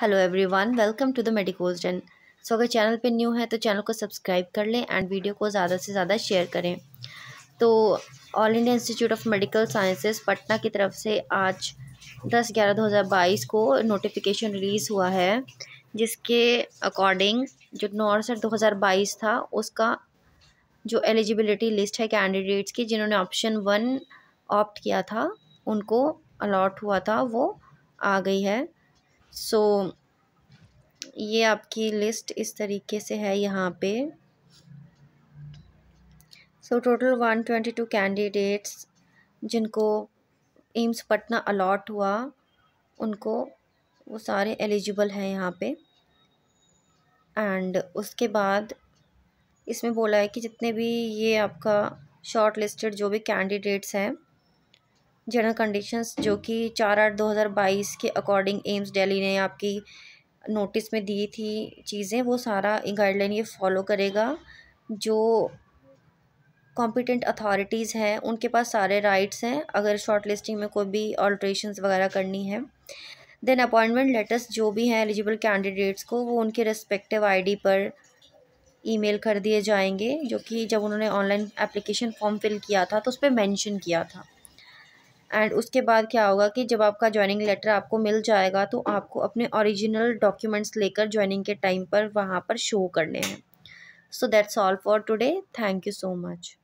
hello everyone welcome to the medicos den so अगर channel पे new है तो चैनल को सब्सक्राइब कर लें एंड वीडियो को ज़्यादा से ज़्यादा शेयर करें तो all India institute of medical sciences Patna की तरफ से आज दस ग्यारह दो हज़ार बाईस को नोटिफिकेशन रिलीज़ हुआ है जिसके अकॉर्डिंग जो नौसठ दो हज़ार बाईस था उसका जो एलिजिबिलिटी लिस्ट है कैंडिडेट्स की जिन्होंने ऑप्शन वन ऑप्ट किया था उनको अलॉट हुआ था वो आ गई है सो so, ये आपकी लिस्ट इस तरीके से है यहाँ पे so total one twenty two candidates जिनको एम्स पटना अलॉट हुआ उनको वो सारे एलिजिबल हैं यहाँ पे एंड उसके बाद इसमें बोला है कि जितने भी ये आपका शॉर्ट लिस्टेड जो भी कैंडिडेट्स हैं जनरल कंडीशंस जो कि चार आठ दो हज़ार बाईस के अकॉर्डिंग एम्स दिल्ली ने आपकी नोटिस में दी थी चीज़ें वो सारा गाइडलाइन ये फॉलो करेगा जो कॉम्पिटेंट अथॉरिटीज़ हैं उनके पास सारे राइट्स हैं अगर शॉर्ट लिस्टिंग में कोई भी ऑल्ट्रेशन वगैरह करनी है देन अपॉइंटमेंट लेटर्स जो भी हैं एलिजिबल कैंडिडेट्स को वो उनके रेस्पेक्टिव आईडी पर ईमेल कर दिए जाएंगे जो कि जब उन्होंने ऑनलाइन एप्लीकेशन फॉर्म फिल किया था तो उस पर मैंशन किया था एंड उसके बाद क्या होगा कि जब आपका ज्वाइनिंग लेटर आपको मिल जाएगा तो आपको अपने ओरिजिनल डॉक्यूमेंट्स लेकर ज्वाइनिंग के टाइम पर वहाँ पर शो करने हैं so that's all for today thank you so much